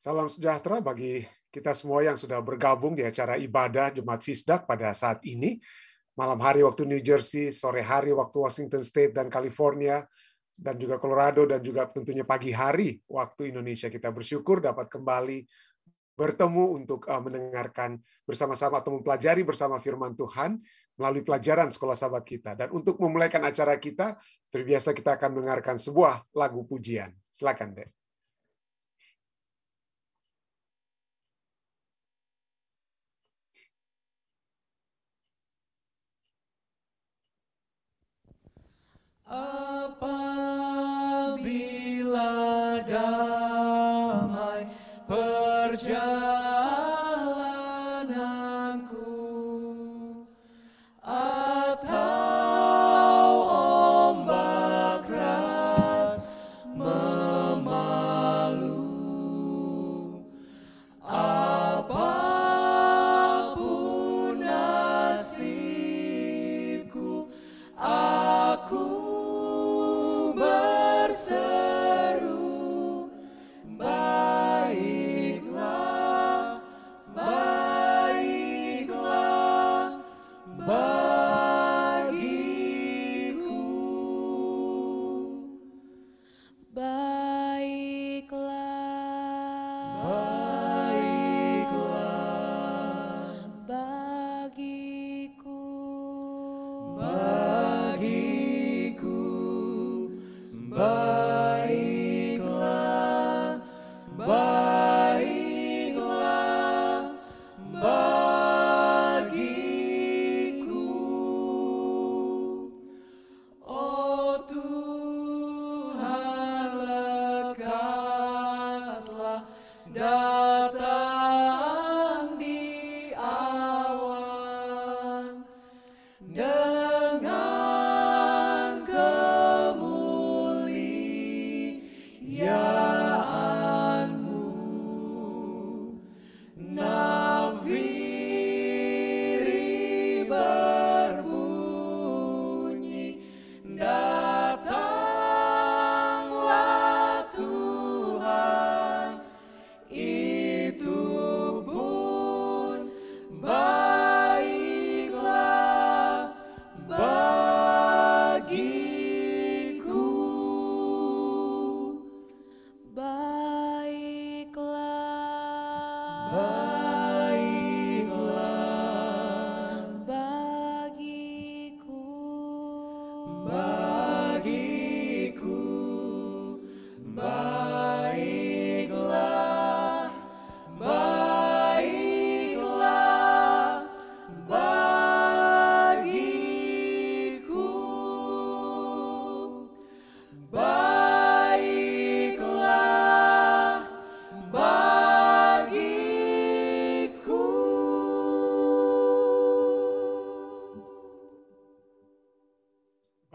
Salam sejahtera bagi kita semua yang sudah bergabung di acara ibadah Jumat Fisdak pada saat ini. Malam hari waktu New Jersey, sore hari waktu Washington State dan California, dan juga Colorado, dan juga tentunya pagi hari waktu Indonesia. Kita bersyukur dapat kembali bertemu untuk eh, mendengarkan bersama-sama atau mempelajari bersama firman Tuhan melalui pelajaran sekolah sahabat kita. Dan untuk memulaikan acara kita, terbiasa kita akan mendengarkan sebuah lagu pujian. Silakan, Dek. Apabila damai berjalan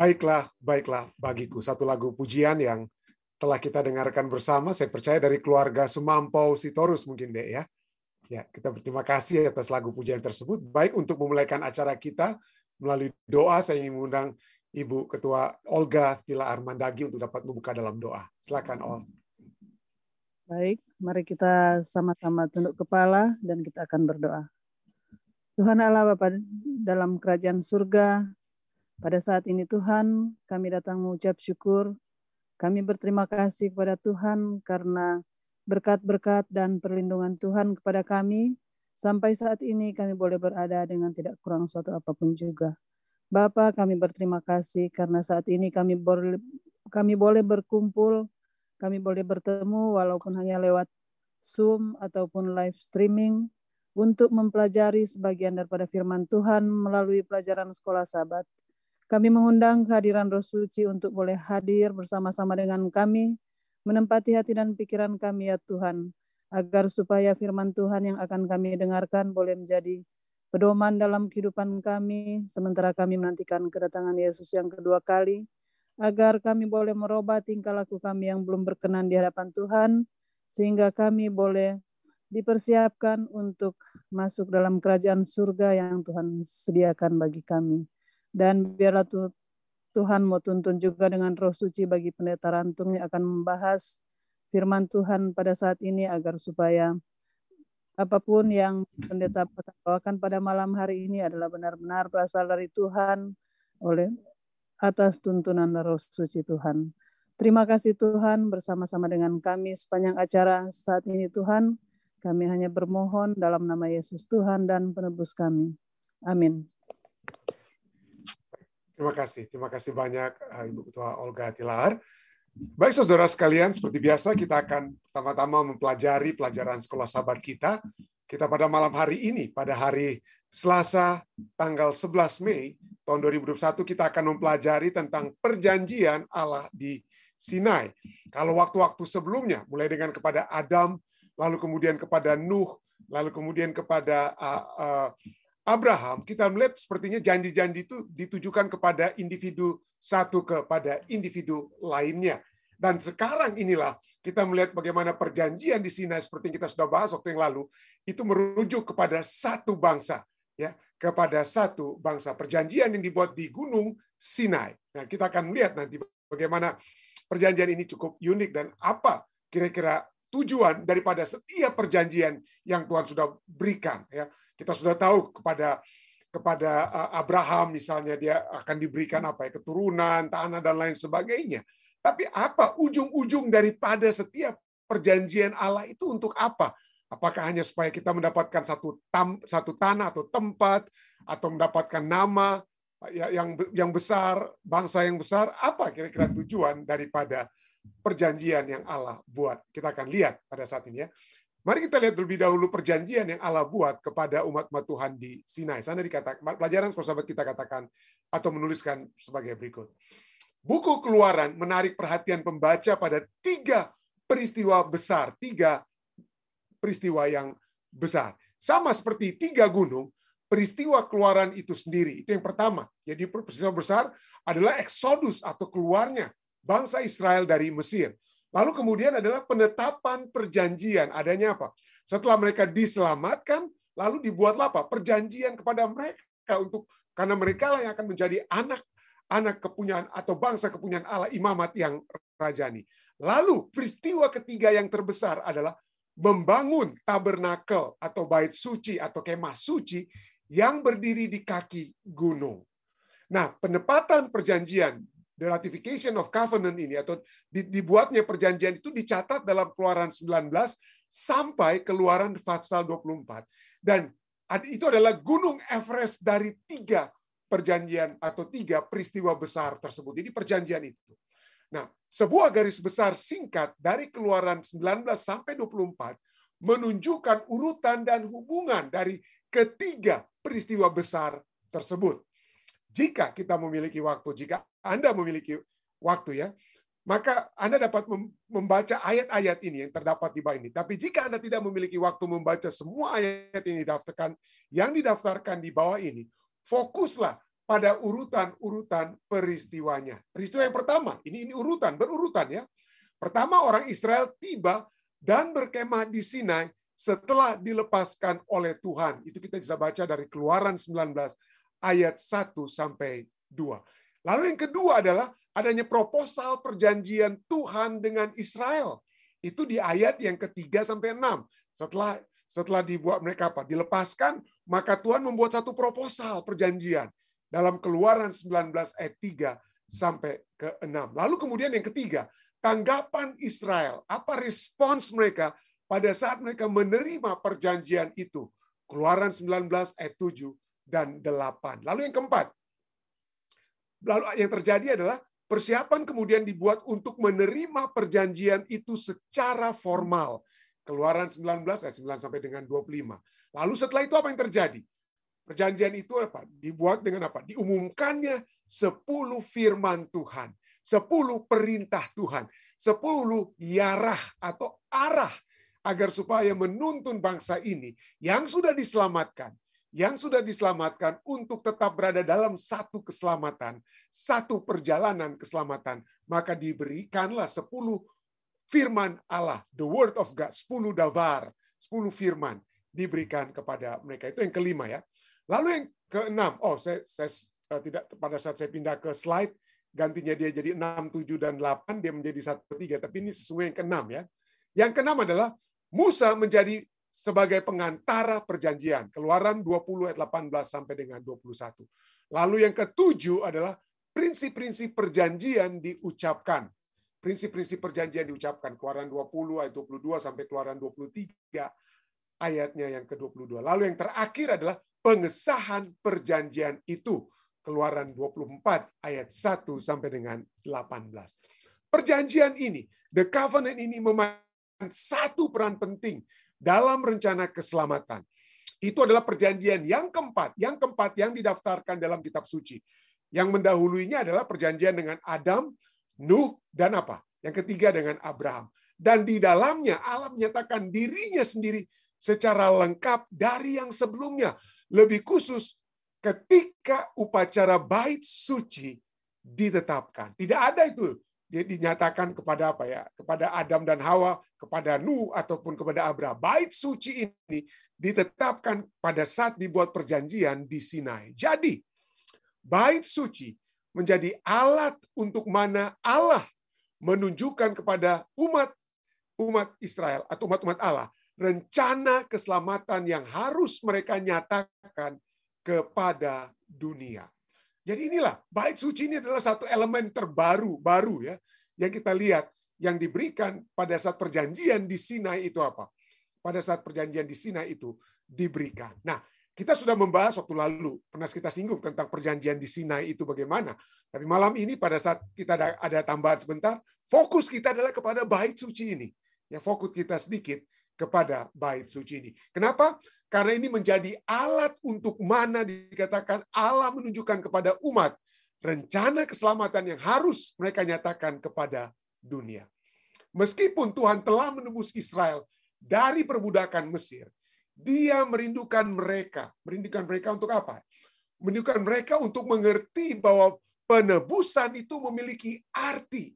Baiklah, baiklah bagiku satu lagu pujian yang telah kita dengarkan bersama. Saya percaya dari keluarga Sumampau Sitorus mungkin deh ya. Ya, kita berterima kasih atas lagu pujian tersebut. Baik untuk memulaikan acara kita melalui doa, saya ingin mengundang Ibu Ketua Olga Tila Armandagi untuk dapat membuka dalam doa. Silakan Ol. Baik, mari kita sama-sama tunduk kepala dan kita akan berdoa. Tuhan Allah Bapa dalam kerajaan surga, pada saat ini Tuhan, kami datang mengucap syukur. Kami berterima kasih kepada Tuhan karena berkat-berkat dan perlindungan Tuhan kepada kami. Sampai saat ini kami boleh berada dengan tidak kurang suatu apapun juga. Bapa, kami berterima kasih karena saat ini kami boleh kami boleh berkumpul, kami boleh bertemu walaupun hanya lewat Zoom ataupun live streaming untuk mempelajari sebagian daripada firman Tuhan melalui pelajaran sekolah sahabat. Kami mengundang kehadiran Roh Suci untuk boleh hadir bersama-sama dengan kami, menempati hati dan pikiran kami ya Tuhan, agar supaya firman Tuhan yang akan kami dengarkan boleh menjadi pedoman dalam kehidupan kami, sementara kami menantikan kedatangan Yesus yang kedua kali, agar kami boleh merubah tingkah laku kami yang belum berkenan di hadapan Tuhan, sehingga kami boleh dipersiapkan untuk masuk dalam kerajaan surga yang Tuhan sediakan bagi kami. Dan biarlah Tuhan mau tuntun juga dengan roh suci bagi pendeta rantung yang akan membahas firman Tuhan pada saat ini agar supaya apapun yang pendeta bawakan pada malam hari ini adalah benar-benar berasal dari Tuhan oleh atas tuntunan roh suci Tuhan. Terima kasih Tuhan bersama-sama dengan kami sepanjang acara saat ini Tuhan. Kami hanya bermohon dalam nama Yesus Tuhan dan penebus kami. Amin. Terima kasih, terima kasih banyak eh, Ibu Ketua Olga Tilar. Baik saudara sekalian, seperti biasa kita akan pertama-tama mempelajari pelajaran sekolah sahabat kita. Kita pada malam hari ini, pada hari Selasa tanggal 11 Mei tahun 2021 kita akan mempelajari tentang perjanjian Allah di Sinai. Kalau waktu-waktu sebelumnya, mulai dengan kepada Adam, lalu kemudian kepada Nuh, lalu kemudian kepada uh, uh, Abraham, kita melihat sepertinya janji-janji itu ditujukan kepada individu satu kepada individu lainnya. Dan sekarang inilah kita melihat bagaimana perjanjian di Sinai seperti yang kita sudah bahas waktu yang lalu itu merujuk kepada satu bangsa, ya, kepada satu bangsa. Perjanjian yang dibuat di Gunung Sinai. Nah, kita akan melihat nanti bagaimana perjanjian ini cukup unik dan apa kira-kira tujuan daripada setiap perjanjian yang Tuhan sudah berikan ya. Kita sudah tahu kepada kepada Abraham misalnya dia akan diberikan apa ya keturunan, tanah dan lain sebagainya. Tapi apa ujung-ujung daripada setiap perjanjian Allah itu untuk apa? Apakah hanya supaya kita mendapatkan satu tam, satu tanah atau tempat atau mendapatkan nama ya, yang yang besar, bangsa yang besar? Apa kira-kira tujuan daripada perjanjian yang Allah buat. Kita akan lihat pada saat ini ya. Mari kita lihat terlebih dahulu perjanjian yang Allah buat kepada umat-umat Tuhan di Sinai. Sana dikatakan, pelajaran sahabat kita katakan atau menuliskan sebagai berikut. Buku keluaran menarik perhatian pembaca pada tiga peristiwa besar, tiga peristiwa yang besar. Sama seperti tiga gunung, peristiwa keluaran itu sendiri. Itu yang pertama. Jadi peristiwa besar adalah eksodus atau keluarnya bangsa Israel dari Mesir. Lalu kemudian adalah penetapan perjanjian. Adanya apa? Setelah mereka diselamatkan, lalu dibuatlah apa? Perjanjian kepada mereka untuk karena mereka lah yang akan menjadi anak anak kepunyaan atau bangsa kepunyaan Allah imamat yang rajani. Lalu peristiwa ketiga yang terbesar adalah membangun tabernakel atau bait suci atau kemah suci yang berdiri di kaki gunung. Nah, penempatan perjanjian the ratification of covenant ini atau dibuatnya perjanjian itu dicatat dalam Keluaran 19 sampai Keluaran Fatsal 24. Dan itu adalah gunung Everest dari tiga perjanjian atau tiga peristiwa besar tersebut. Jadi perjanjian itu. Nah, sebuah garis besar singkat dari Keluaran 19 sampai 24 menunjukkan urutan dan hubungan dari ketiga peristiwa besar tersebut jika kita memiliki waktu, jika Anda memiliki waktu ya, maka Anda dapat membaca ayat-ayat ini yang terdapat di bawah ini. Tapi jika Anda tidak memiliki waktu membaca semua ayat ini daftarkan yang didaftarkan di bawah ini, fokuslah pada urutan-urutan peristiwanya. Peristiwa yang pertama, ini ini urutan, berurutan ya. Pertama orang Israel tiba dan berkemah di Sinai setelah dilepaskan oleh Tuhan. Itu kita bisa baca dari Keluaran 19 ayat 1 sampai 2. Lalu yang kedua adalah adanya proposal perjanjian Tuhan dengan Israel. Itu di ayat yang ketiga sampai enam. Setelah setelah dibuat mereka apa? Dilepaskan, maka Tuhan membuat satu proposal perjanjian dalam Keluaran 19 ayat 3 sampai ke 6. Lalu kemudian yang ketiga, tanggapan Israel, apa respons mereka pada saat mereka menerima perjanjian itu. Keluaran 19 ayat 7 dan 8. Lalu yang keempat, lalu yang terjadi adalah persiapan kemudian dibuat untuk menerima perjanjian itu secara formal. Keluaran 19 ayat 9 sampai dengan 25. Lalu setelah itu apa yang terjadi? Perjanjian itu apa? Dibuat dengan apa? Diumumkannya 10 firman Tuhan, 10 perintah Tuhan, 10 yarah atau arah agar supaya menuntun bangsa ini yang sudah diselamatkan yang sudah diselamatkan untuk tetap berada dalam satu keselamatan, satu perjalanan keselamatan, maka diberikanlah sepuluh firman Allah, the word of God, sepuluh davar, sepuluh firman diberikan kepada mereka. Itu yang kelima ya. Lalu yang keenam, oh saya, saya eh, tidak pada saat saya pindah ke slide, gantinya dia jadi enam tujuh dan delapan dia menjadi satu 3. Tapi ini sesuai yang keenam ya. Yang keenam adalah Musa menjadi sebagai pengantara perjanjian. Keluaran 20 ayat 18 sampai dengan 21. Lalu yang ketujuh adalah prinsip-prinsip perjanjian diucapkan. Prinsip-prinsip perjanjian diucapkan. Keluaran 20 ayat 22 sampai keluaran 23 ayatnya yang ke-22. Lalu yang terakhir adalah pengesahan perjanjian itu. Keluaran 24 ayat 1 sampai dengan 18. Perjanjian ini, the covenant ini memainkan satu peran penting dalam rencana keselamatan. Itu adalah perjanjian yang keempat, yang keempat yang didaftarkan dalam kitab suci. Yang mendahulunya adalah perjanjian dengan Adam, Nuh, dan apa? Yang ketiga dengan Abraham. Dan di dalamnya Allah menyatakan dirinya sendiri secara lengkap dari yang sebelumnya. Lebih khusus ketika upacara bait suci ditetapkan. Tidak ada itu dinyatakan kepada apa ya? Kepada Adam dan Hawa, kepada Nuh ataupun kepada Abraham. Bait suci ini ditetapkan pada saat dibuat perjanjian di Sinai. Jadi bait suci menjadi alat untuk mana Allah menunjukkan kepada umat umat Israel atau umat-umat Allah rencana keselamatan yang harus mereka nyatakan kepada dunia. Jadi inilah bait suci ini adalah satu elemen terbaru baru ya yang kita lihat yang diberikan pada saat perjanjian di Sinai itu apa? Pada saat perjanjian di Sinai itu diberikan. Nah, kita sudah membahas waktu lalu, pernah kita singgung tentang perjanjian di Sinai itu bagaimana. Tapi malam ini pada saat kita ada, ada tambahan sebentar, fokus kita adalah kepada bait suci ini. Ya fokus kita sedikit kepada bait suci ini. Kenapa? Karena ini menjadi alat untuk mana dikatakan Allah menunjukkan kepada umat rencana keselamatan yang harus mereka nyatakan kepada dunia. Meskipun Tuhan telah menembus Israel dari perbudakan Mesir, dia merindukan mereka. Merindukan mereka untuk apa? Merindukan mereka untuk mengerti bahwa penebusan itu memiliki arti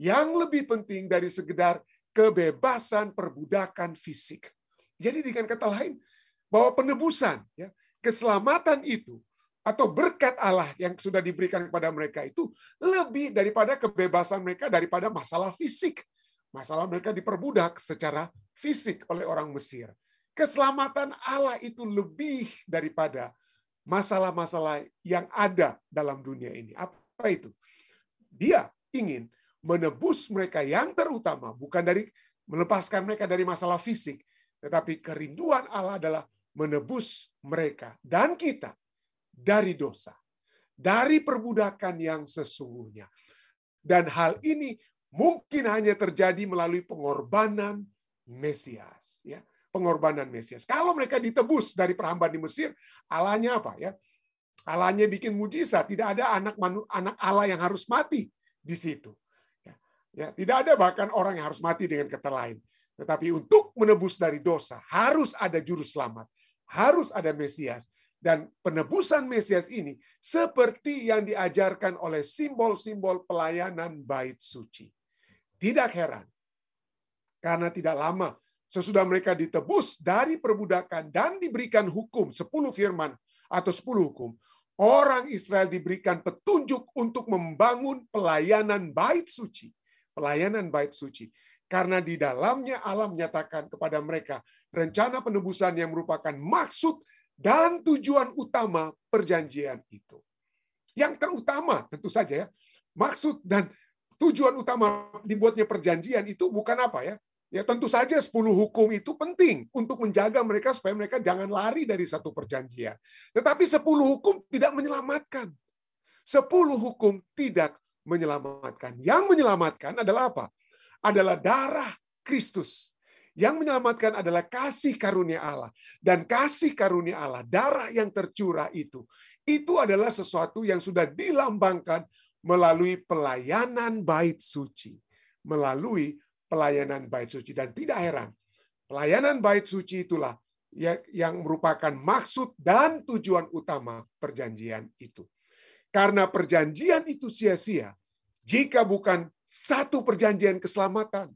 yang lebih penting dari sekedar kebebasan perbudakan fisik. Jadi dengan kata lain bahwa penebusan ya, keselamatan itu atau berkat Allah yang sudah diberikan kepada mereka itu lebih daripada kebebasan mereka daripada masalah fisik. Masalah mereka diperbudak secara fisik oleh orang Mesir. Keselamatan Allah itu lebih daripada masalah-masalah yang ada dalam dunia ini. Apa itu? Dia ingin menebus mereka yang terutama, bukan dari melepaskan mereka dari masalah fisik, tetapi kerinduan Allah adalah menebus mereka dan kita dari dosa, dari perbudakan yang sesungguhnya. Dan hal ini mungkin hanya terjadi melalui pengorbanan Mesias, ya. Pengorbanan Mesias. Kalau mereka ditebus dari perhambaan di Mesir, Allahnya apa ya? Allahnya bikin mujizat, tidak ada anak anak Allah yang harus mati di situ. Ya, tidak ada bahkan orang yang harus mati dengan kata lain. Tetapi untuk menebus dari dosa harus ada juru selamat, harus ada Mesias dan penebusan Mesias ini seperti yang diajarkan oleh simbol-simbol pelayanan bait suci. Tidak heran karena tidak lama sesudah mereka ditebus dari perbudakan dan diberikan hukum 10 firman atau 10 hukum, orang Israel diberikan petunjuk untuk membangun pelayanan bait suci pelayanan bait suci. Karena di dalamnya Allah menyatakan kepada mereka rencana penebusan yang merupakan maksud dan tujuan utama perjanjian itu. Yang terutama tentu saja ya, maksud dan tujuan utama dibuatnya perjanjian itu bukan apa ya? Ya tentu saja 10 hukum itu penting untuk menjaga mereka supaya mereka jangan lari dari satu perjanjian. Tetapi 10 hukum tidak menyelamatkan. 10 hukum tidak menyelamatkan. Yang menyelamatkan adalah apa? Adalah darah Kristus. Yang menyelamatkan adalah kasih karunia Allah. Dan kasih karunia Allah, darah yang tercurah itu, itu adalah sesuatu yang sudah dilambangkan melalui pelayanan bait suci. Melalui pelayanan bait suci. Dan tidak heran, pelayanan bait suci itulah ya, yang merupakan maksud dan tujuan utama perjanjian itu. Karena perjanjian itu sia-sia, jika bukan satu perjanjian keselamatan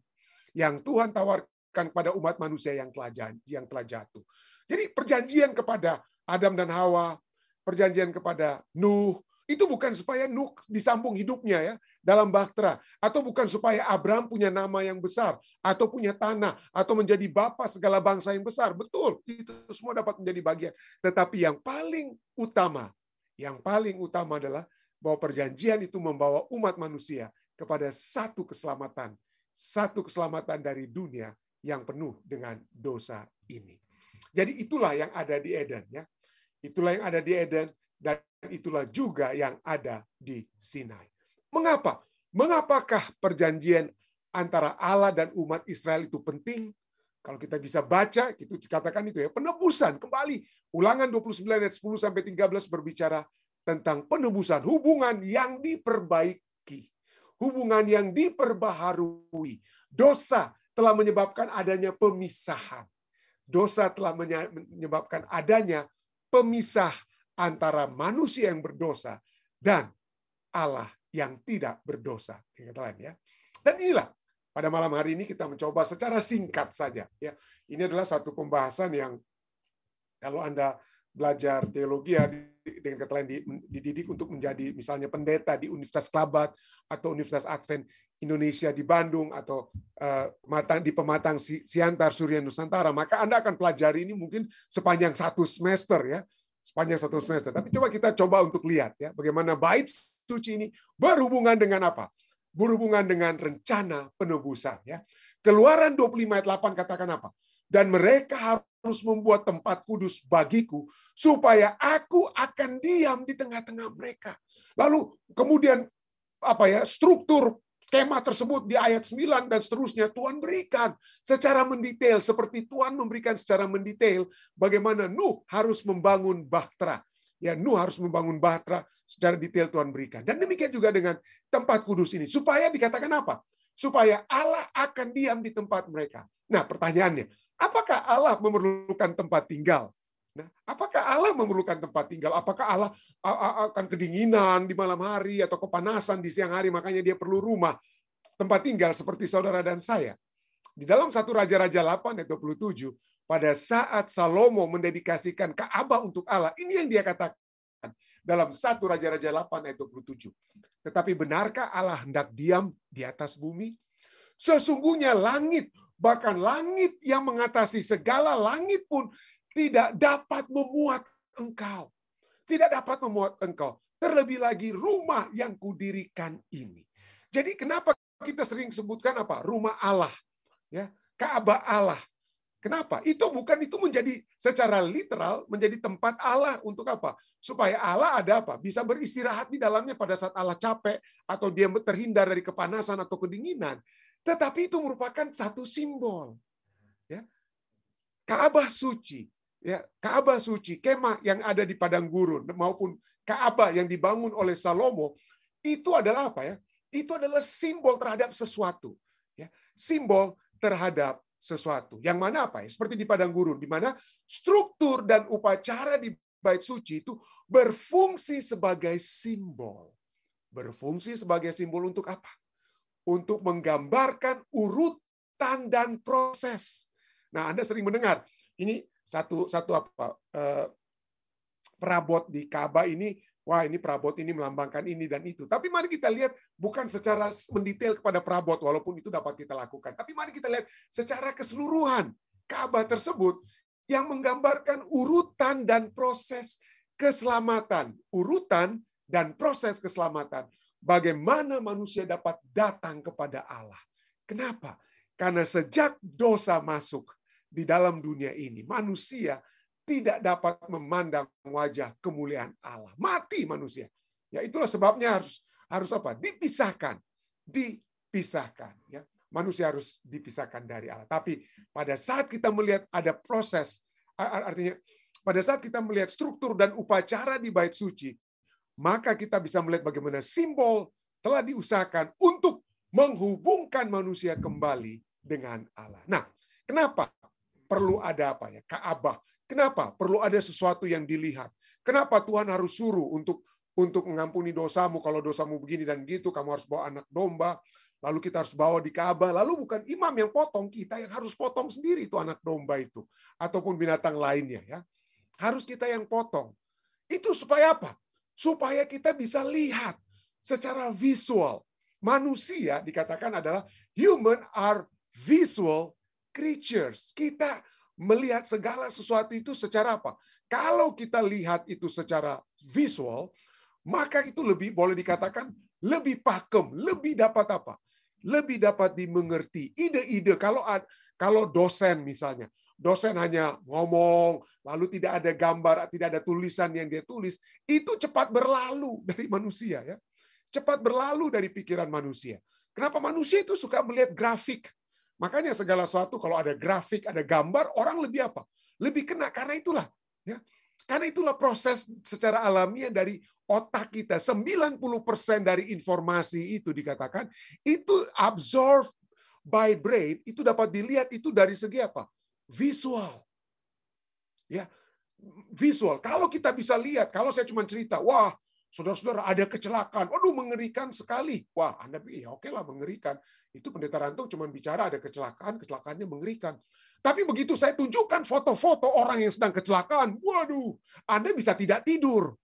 yang Tuhan tawarkan kepada umat manusia yang telah yang telah jatuh. Jadi perjanjian kepada Adam dan Hawa, perjanjian kepada Nuh, itu bukan supaya Nuh disambung hidupnya ya dalam bahtera atau bukan supaya Abraham punya nama yang besar atau punya tanah atau menjadi bapak segala bangsa yang besar. Betul, itu semua dapat menjadi bagian. Tetapi yang paling utama, yang paling utama adalah bahwa perjanjian itu membawa umat manusia kepada satu keselamatan, satu keselamatan dari dunia yang penuh dengan dosa ini. Jadi itulah yang ada di Eden ya. Itulah yang ada di Eden dan itulah juga yang ada di Sinai. Mengapa? Mengapakah perjanjian antara Allah dan umat Israel itu penting? Kalau kita bisa baca, itu dikatakan itu ya, penebusan kembali. Ulangan 29 ayat 10 sampai 13 berbicara tentang penebusan hubungan yang diperbaiki, hubungan yang diperbaharui. Dosa telah menyebabkan adanya pemisahan. Dosa telah menyebabkan adanya pemisah antara manusia yang berdosa dan Allah yang tidak berdosa. Kata lain ya. Dan inilah pada malam hari ini kita mencoba secara singkat saja ya. Ini adalah satu pembahasan yang kalau Anda belajar teologi ya dengan kata lain dididik untuk menjadi misalnya pendeta di Universitas Kelabat atau Universitas Advent Indonesia di Bandung atau eh, di pematang Siantar Surya Nusantara maka Anda akan pelajari ini mungkin sepanjang satu semester ya sepanjang satu semester tapi coba kita coba untuk lihat ya bagaimana bait suci ini berhubungan dengan apa berhubungan dengan rencana penebusan ya Keluaran 25 ayat 8 katakan apa dan mereka harus harus membuat tempat kudus bagiku, supaya aku akan diam di tengah-tengah mereka. Lalu kemudian apa ya struktur tema tersebut di ayat 9 dan seterusnya Tuhan berikan secara mendetail seperti Tuhan memberikan secara mendetail bagaimana Nuh harus membangun bahtera ya Nuh harus membangun bahtera secara detail Tuhan berikan. Dan demikian juga dengan tempat kudus ini. Supaya dikatakan apa? Supaya Allah akan diam di tempat mereka. Nah pertanyaannya, Apakah Allah memerlukan tempat tinggal? Nah, apakah Allah memerlukan tempat tinggal? Apakah Allah akan kedinginan di malam hari atau kepanasan di siang hari makanya dia perlu rumah tempat tinggal seperti saudara dan saya? Di dalam satu Raja-Raja 8 ayat 27, pada saat Salomo mendedikasikan Ka'bah untuk Allah, ini yang dia katakan dalam satu Raja-Raja 8 ayat 27. Tetapi benarkah Allah hendak diam di atas bumi? Sesungguhnya langit Bahkan langit yang mengatasi segala langit pun tidak dapat memuat engkau. Tidak dapat memuat engkau. Terlebih lagi rumah yang kudirikan ini. Jadi kenapa kita sering sebutkan apa? Rumah Allah. Ya, Ka'bah Allah. Kenapa? Itu bukan itu menjadi secara literal menjadi tempat Allah untuk apa? Supaya Allah ada apa? Bisa beristirahat di dalamnya pada saat Allah capek atau dia terhindar dari kepanasan atau kedinginan. Tetapi itu merupakan satu simbol. Ya. Ka'bah suci, ya, Ka'bah suci, kemah yang ada di padang gurun maupun Ka'bah yang dibangun oleh Salomo itu adalah apa ya? Itu adalah simbol terhadap sesuatu, ya. Simbol terhadap sesuatu. Yang mana apa ya? Seperti di padang gurun di mana struktur dan upacara di bait suci itu berfungsi sebagai simbol. Berfungsi sebagai simbol untuk apa? untuk menggambarkan urutan dan proses. Nah, Anda sering mendengar ini satu satu apa eh, perabot di Ka'bah ini, wah ini perabot ini melambangkan ini dan itu. Tapi mari kita lihat bukan secara mendetail kepada perabot walaupun itu dapat kita lakukan. Tapi mari kita lihat secara keseluruhan Ka'bah tersebut yang menggambarkan urutan dan proses keselamatan, urutan dan proses keselamatan bagaimana manusia dapat datang kepada Allah. Kenapa? Karena sejak dosa masuk di dalam dunia ini, manusia tidak dapat memandang wajah kemuliaan Allah. Mati manusia. Ya itulah sebabnya harus harus apa? Dipisahkan, dipisahkan. Ya manusia harus dipisahkan dari Allah. Tapi pada saat kita melihat ada proses, artinya pada saat kita melihat struktur dan upacara di bait suci, maka kita bisa melihat bagaimana simbol telah diusahakan untuk menghubungkan manusia kembali dengan Allah. Nah, kenapa perlu ada apa ya? Kaabah. Kenapa perlu ada sesuatu yang dilihat? Kenapa Tuhan harus suruh untuk untuk mengampuni dosamu kalau dosamu begini dan gitu kamu harus bawa anak domba lalu kita harus bawa di Ka'bah lalu bukan imam yang potong kita yang harus potong sendiri itu anak domba itu ataupun binatang lainnya ya harus kita yang potong itu supaya apa supaya kita bisa lihat secara visual. Manusia dikatakan adalah human are visual creatures. Kita melihat segala sesuatu itu secara apa? Kalau kita lihat itu secara visual, maka itu lebih boleh dikatakan lebih pakem, lebih dapat apa? Lebih dapat dimengerti ide-ide kalau kalau dosen misalnya dosen hanya ngomong, lalu tidak ada gambar, tidak ada tulisan yang dia tulis, itu cepat berlalu dari manusia ya. Cepat berlalu dari pikiran manusia. Kenapa manusia itu suka melihat grafik? Makanya segala sesuatu kalau ada grafik, ada gambar, orang lebih apa? Lebih kena karena itulah ya. Karena itulah proses secara alamiah dari otak kita. 90% dari informasi itu dikatakan itu absorb by brain itu dapat dilihat itu dari segi apa? visual. Ya, visual. Kalau kita bisa lihat, kalau saya cuma cerita, wah, saudara-saudara ada kecelakaan. Waduh, mengerikan sekali. Wah, Anda ya oke lah mengerikan. Itu pendeta Rantung cuma bicara ada kecelakaan, kecelakaannya mengerikan. Tapi begitu saya tunjukkan foto-foto orang yang sedang kecelakaan, waduh, Anda bisa tidak tidur.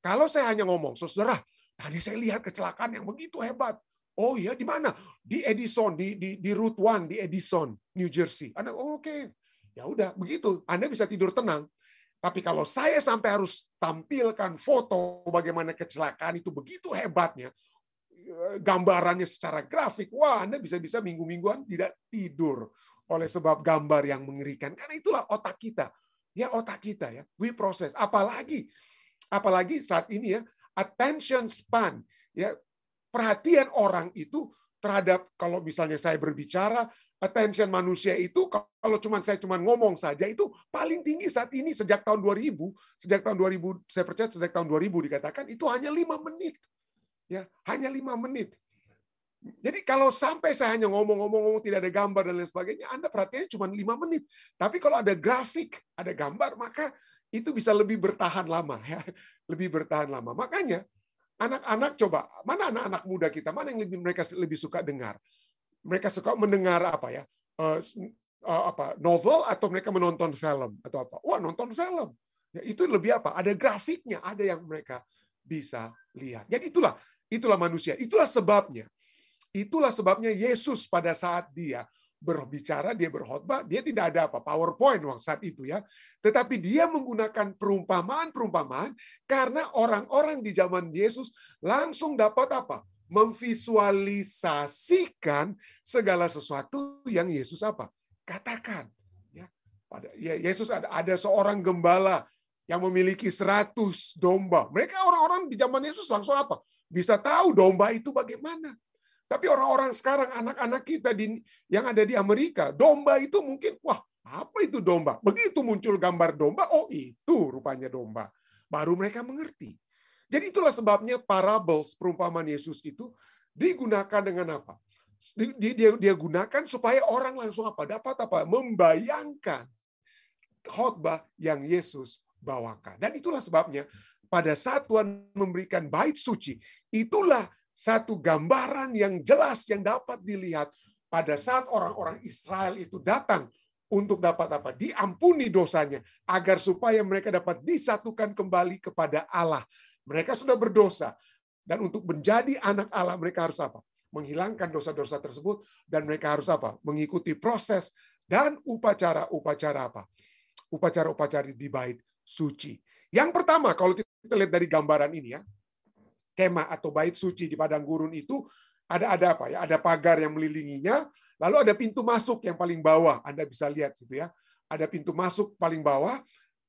Kalau saya hanya ngomong, saudara, tadi saya lihat kecelakaan yang begitu hebat. Oh ya, di mana? Di Edison, di di, di Route 1 di Edison, New Jersey. Anda oh, oke. Okay. Ya udah, begitu. Anda bisa tidur tenang. Tapi kalau saya sampai harus tampilkan foto bagaimana kecelakaan itu begitu hebatnya, eh, gambarannya secara grafik, wah Anda bisa-bisa minggu-mingguan tidak tidur oleh sebab gambar yang mengerikan. Karena itulah otak kita. Ya otak kita ya, we process. Apalagi apalagi saat ini ya, attention span ya perhatian orang itu terhadap kalau misalnya saya berbicara, attention manusia itu kalau cuman saya cuman ngomong saja itu paling tinggi saat ini sejak tahun 2000, sejak tahun 2000 saya percaya sejak tahun 2000 dikatakan itu hanya lima menit. Ya, hanya lima menit. Jadi kalau sampai saya hanya ngomong-ngomong tidak ada gambar dan lain sebagainya, Anda perhatiannya cuma lima menit. Tapi kalau ada grafik, ada gambar, maka itu bisa lebih bertahan lama ya, lebih bertahan lama. Makanya Anak-anak coba, mana anak-anak muda kita? Mana yang lebih mereka lebih suka dengar? Mereka suka mendengar apa ya? Uh, uh, apa novel atau mereka menonton film atau apa? Wah nonton film. Ya, itu lebih apa? Ada grafiknya, ada yang mereka bisa lihat. Jadi itulah, itulah manusia. Itulah sebabnya. Itulah sebabnya Yesus pada saat dia berbicara, dia berkhotbah, dia tidak ada apa PowerPoint waktu saat itu ya. Tetapi dia menggunakan perumpamaan-perumpamaan karena orang-orang di zaman Yesus langsung dapat apa? memvisualisasikan segala sesuatu yang Yesus apa? katakan ya. Pada ya, Yesus ada ada seorang gembala yang memiliki 100 domba. Mereka orang-orang di zaman Yesus langsung apa? bisa tahu domba itu bagaimana. Tapi orang-orang sekarang, anak-anak kita di, yang ada di Amerika, domba itu mungkin, wah apa itu domba? Begitu muncul gambar domba, oh itu rupanya domba. Baru mereka mengerti. Jadi itulah sebabnya parables, perumpamaan Yesus itu digunakan dengan apa? Dia, dia, dia gunakan supaya orang langsung apa? Dapat apa? Membayangkan khotbah yang Yesus bawakan. Dan itulah sebabnya pada saat Tuhan memberikan bait suci, itulah satu gambaran yang jelas yang dapat dilihat pada saat orang-orang Israel itu datang untuk dapat apa? Diampuni dosanya agar supaya mereka dapat disatukan kembali kepada Allah. Mereka sudah berdosa dan untuk menjadi anak Allah mereka harus apa? Menghilangkan dosa-dosa tersebut dan mereka harus apa? Mengikuti proses dan upacara-upacara apa? Upacara-upacara di bait suci. Yang pertama kalau kita lihat dari gambaran ini ya, kemah atau bait suci di padang gurun itu ada ada apa ya? Ada pagar yang melilinginya, lalu ada pintu masuk yang paling bawah. Anda bisa lihat situ ya. Ada pintu masuk paling bawah,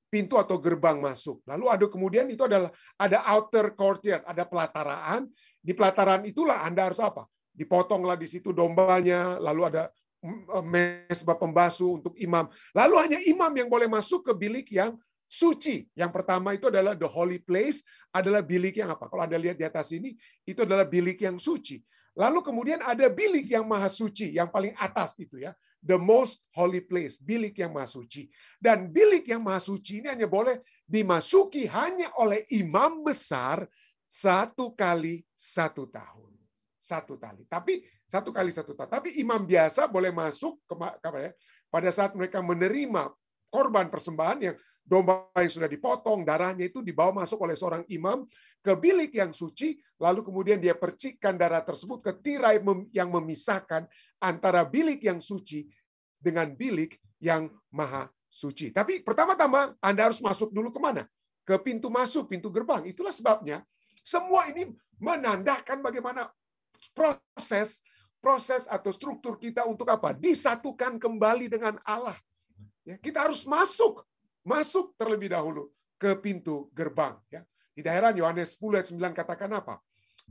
pintu atau gerbang masuk. Lalu ada kemudian itu adalah ada outer courtyard, ada pelataran Di pelataran itulah Anda harus apa? Dipotonglah di situ dombanya, lalu ada mm, eh, mesbah pembasu untuk imam. Lalu hanya imam yang boleh masuk ke bilik yang suci. Yang pertama itu adalah the holy place, adalah bilik yang apa? Kalau Anda lihat di atas ini, itu adalah bilik yang suci. Lalu kemudian ada bilik yang maha suci, yang paling atas itu ya. The most holy place, bilik yang maha suci. Dan bilik yang maha suci ini hanya boleh dimasuki hanya oleh imam besar satu kali satu tahun. Satu kali. Tapi satu kali satu tahun. Tapi imam biasa boleh masuk ke, ya, pada saat mereka menerima korban persembahan yang domba yang sudah dipotong, darahnya itu dibawa masuk oleh seorang imam ke bilik yang suci, lalu kemudian dia percikkan darah tersebut ke tirai yang memisahkan antara bilik yang suci dengan bilik yang maha suci. Tapi pertama-tama Anda harus masuk dulu kemana? Ke pintu masuk, pintu gerbang. Itulah sebabnya semua ini menandakan bagaimana proses proses atau struktur kita untuk apa? Disatukan kembali dengan Allah. Ya, kita harus masuk masuk terlebih dahulu ke pintu gerbang. Ya. Di daerah Yohanes 10 ayat 9 katakan apa?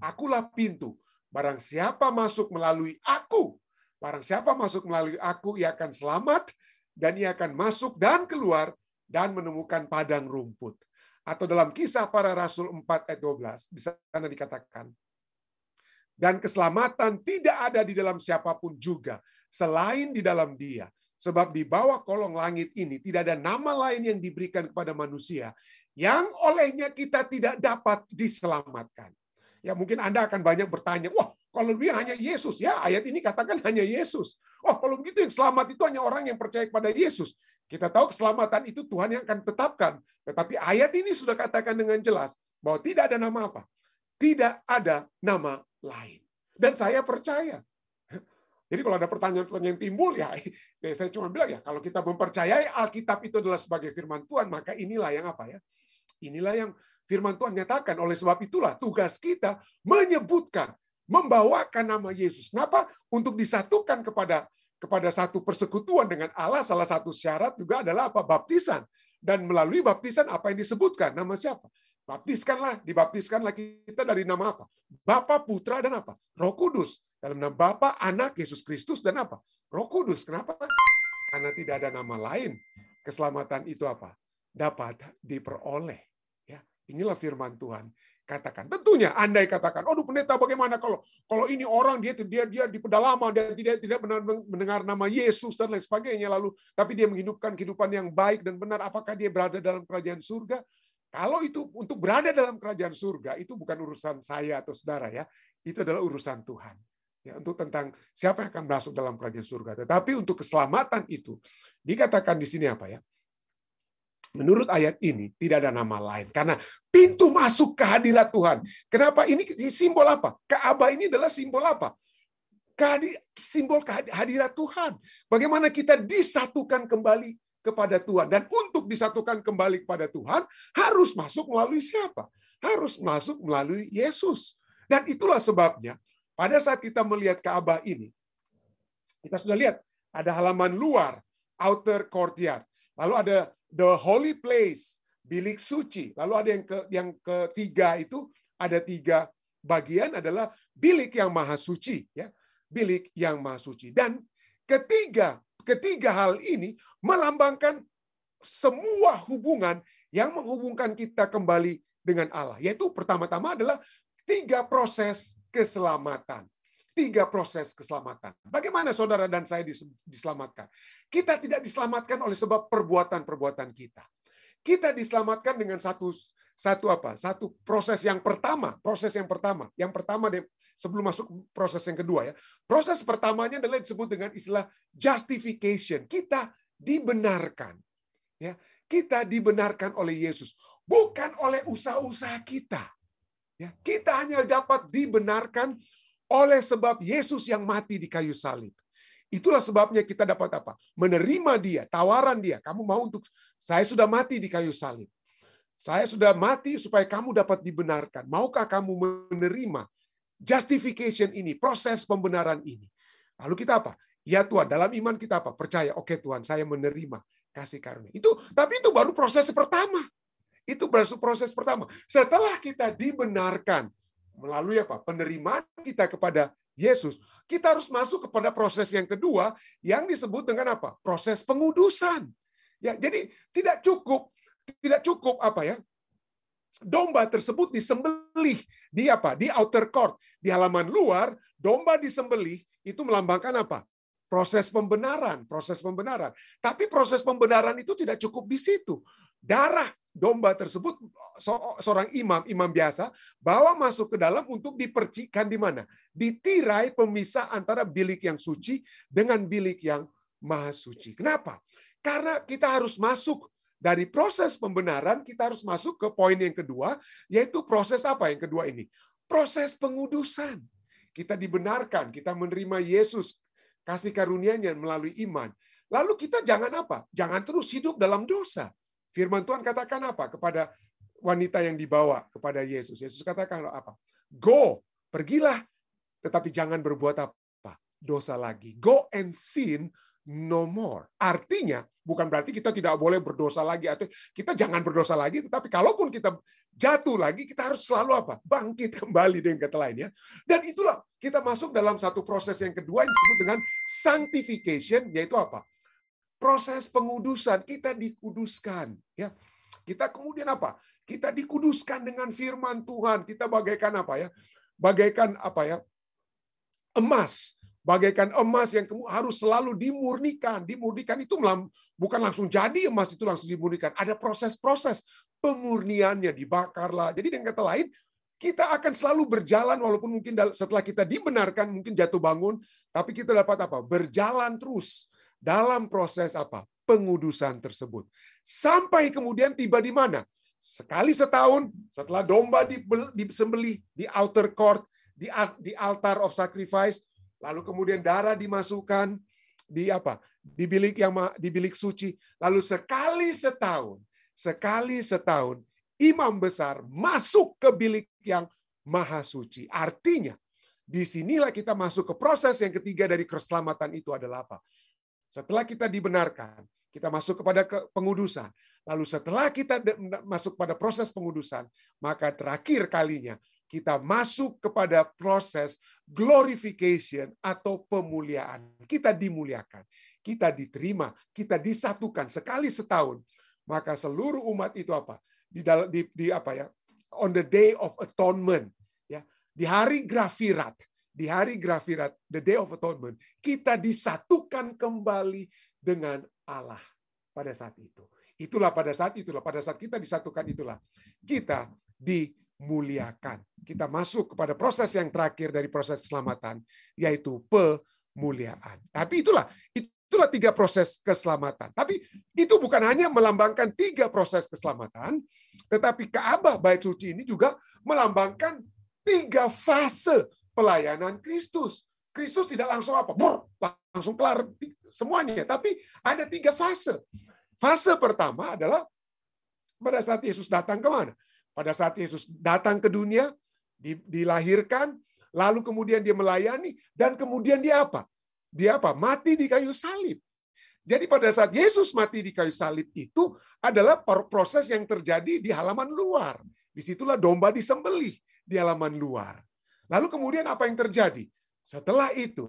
Akulah pintu. Barang siapa masuk melalui aku, barang siapa masuk melalui aku, ia akan selamat dan ia akan masuk dan keluar dan menemukan padang rumput. Atau dalam kisah para rasul 4 ayat 12, di sana dikatakan, dan keselamatan tidak ada di dalam siapapun juga, selain di dalam dia. Sebab di bawah kolong langit ini tidak ada nama lain yang diberikan kepada manusia yang olehnya kita tidak dapat diselamatkan. Ya mungkin Anda akan banyak bertanya, wah kalau dia hanya Yesus, ya ayat ini katakan hanya Yesus. Oh kalau begitu yang selamat itu hanya orang yang percaya kepada Yesus. Kita tahu keselamatan itu Tuhan yang akan tetapkan. Tetapi ayat ini sudah katakan dengan jelas bahwa tidak ada nama apa. Tidak ada nama lain. Dan saya percaya jadi kalau ada pertanyaan-pertanyaan yang timbul, ya, ya saya cuma bilang ya, kalau kita mempercayai Alkitab itu adalah sebagai firman Tuhan, maka inilah yang apa ya, inilah yang firman Tuhan nyatakan. Oleh sebab itulah tugas kita menyebutkan, membawakan nama Yesus. Kenapa? Untuk disatukan kepada kepada satu persekutuan dengan Allah, salah satu syarat juga adalah apa? Baptisan. Dan melalui baptisan apa yang disebutkan? Nama siapa? Baptiskanlah, dibaptiskanlah kita dari nama apa? Bapa, Putra, dan apa? Roh Kudus. Dalam nama Bapa, Anak, Yesus Kristus, dan apa? Roh Kudus. Kenapa? Karena tidak ada nama lain. Keselamatan itu apa? Dapat diperoleh. Ya, Inilah firman Tuhan. Katakan. Tentunya andai katakan, aduh pendeta bagaimana kalau kalau ini orang dia dia dia di pedalaman dan tidak tidak benar mendengar nama Yesus dan lain sebagainya lalu tapi dia menghidupkan kehidupan yang baik dan benar apakah dia berada dalam kerajaan surga? Kalau itu untuk berada dalam kerajaan surga itu bukan urusan saya atau saudara ya, itu adalah urusan Tuhan ya, untuk tentang siapa yang akan masuk dalam kerajaan surga. Tetapi untuk keselamatan itu dikatakan di sini apa ya? Menurut ayat ini tidak ada nama lain karena pintu masuk kehadirat Tuhan. Kenapa ini simbol apa? keaba ini adalah simbol apa? simbol kehadirat Tuhan. Bagaimana kita disatukan kembali kepada Tuhan. Dan untuk disatukan kembali kepada Tuhan, harus masuk melalui siapa? Harus masuk melalui Yesus. Dan itulah sebabnya pada saat kita melihat Ka'bah ini, kita sudah lihat ada halaman luar, outer courtyard. Lalu ada the holy place, bilik suci. Lalu ada yang ke yang ketiga itu ada tiga bagian adalah bilik yang maha suci, ya. Bilik yang maha suci. Dan ketiga ketiga hal ini melambangkan semua hubungan yang menghubungkan kita kembali dengan Allah. Yaitu pertama-tama adalah tiga proses keselamatan. Tiga proses keselamatan. Bagaimana saudara dan saya diselamatkan? Kita tidak diselamatkan oleh sebab perbuatan-perbuatan kita. Kita diselamatkan dengan satu satu apa? Satu proses yang pertama, proses yang pertama. Yang pertama deh, sebelum masuk proses yang kedua ya. Proses pertamanya adalah disebut dengan istilah justification. Kita dibenarkan. Ya, kita dibenarkan oleh Yesus, bukan oleh usaha-usaha kita. Ya, kita hanya dapat dibenarkan oleh sebab Yesus yang mati di kayu salib. Itulah sebabnya kita dapat apa? Menerima dia, tawaran dia. Kamu mau untuk saya sudah mati di kayu salib. Saya sudah mati supaya kamu dapat dibenarkan. Maukah kamu menerima justification ini, proses pembenaran ini? Lalu kita apa? Ya Tuhan, dalam iman kita apa? Percaya, oke Tuhan, saya menerima kasih karunia. Itu tapi itu baru proses pertama. Itu proses pertama. Setelah kita dibenarkan melalui apa? Penerimaan kita kepada Yesus, kita harus masuk kepada proses yang kedua yang disebut dengan apa? Proses pengudusan. Ya, jadi tidak cukup tidak cukup apa ya? Domba tersebut disembelih di apa? Di outer court, di halaman luar, domba disembelih itu melambangkan apa? Proses pembenaran, proses pembenaran. Tapi proses pembenaran itu tidak cukup di situ. Darah domba tersebut seorang imam, imam biasa, bawa masuk ke dalam untuk dipercikan di mana? Di tirai pemisah antara bilik yang suci dengan bilik yang maha suci. Kenapa? Karena kita harus masuk dari proses pembenaran, kita harus masuk ke poin yang kedua, yaitu proses apa yang kedua ini? Proses pengudusan. Kita dibenarkan, kita menerima Yesus, kasih karunia-Nya melalui iman. Lalu kita jangan apa? Jangan terus hidup dalam dosa Firman Tuhan katakan apa kepada wanita yang dibawa kepada Yesus? Yesus katakan apa? Go, pergilah, tetapi jangan berbuat apa? Dosa lagi. Go and sin no more. Artinya, bukan berarti kita tidak boleh berdosa lagi atau kita jangan berdosa lagi tetapi kalaupun kita jatuh lagi kita harus selalu apa bangkit kembali dengan kata lain ya dan itulah kita masuk dalam satu proses yang kedua yang disebut dengan sanctification yaitu apa proses pengudusan kita dikuduskan ya kita kemudian apa kita dikuduskan dengan firman Tuhan kita bagaikan apa ya bagaikan apa ya emas bagaikan emas yang harus selalu dimurnikan dimurnikan itu bukan langsung jadi emas itu langsung dimurnikan ada proses-proses pemurniannya dibakarlah jadi dengan kata lain kita akan selalu berjalan walaupun mungkin setelah kita dibenarkan mungkin jatuh bangun tapi kita dapat apa berjalan terus dalam proses apa? Pengudusan tersebut. Sampai kemudian tiba di mana? Sekali setahun setelah domba disembeli di outer court, di, di altar of sacrifice, lalu kemudian darah dimasukkan di apa? Di bilik yang di bilik suci. Lalu sekali setahun, sekali setahun imam besar masuk ke bilik yang maha suci. Artinya, disinilah kita masuk ke proses yang ketiga dari keselamatan itu adalah apa? Setelah kita dibenarkan, kita masuk kepada pengudusan. Lalu setelah kita masuk pada proses pengudusan, maka terakhir kalinya kita masuk kepada proses glorification atau pemuliaan. Kita dimuliakan, kita diterima, kita disatukan sekali setahun. Maka seluruh umat itu apa? Di, di, di apa ya? On the day of atonement, ya. Di hari grafirat, di hari Grafirat, the Day of Atonement, kita disatukan kembali dengan Allah pada saat itu. Itulah pada saat itulah pada saat kita disatukan itulah kita dimuliakan. Kita masuk kepada proses yang terakhir dari proses keselamatan yaitu pemuliaan. Tapi itulah itulah tiga proses keselamatan. Tapi itu bukan hanya melambangkan tiga proses keselamatan, tetapi Ka'bah Bait Suci ini juga melambangkan tiga fase pelayanan Kristus. Kristus tidak langsung apa, Brr, langsung kelar semuanya. Tapi ada tiga fase. Fase pertama adalah pada saat Yesus datang kemana? Pada saat Yesus datang ke dunia, dilahirkan, lalu kemudian dia melayani, dan kemudian dia apa? Dia apa? Mati di kayu salib. Jadi pada saat Yesus mati di kayu salib itu adalah proses yang terjadi di halaman luar. Disitulah domba disembelih di halaman luar. Lalu kemudian apa yang terjadi? Setelah itu,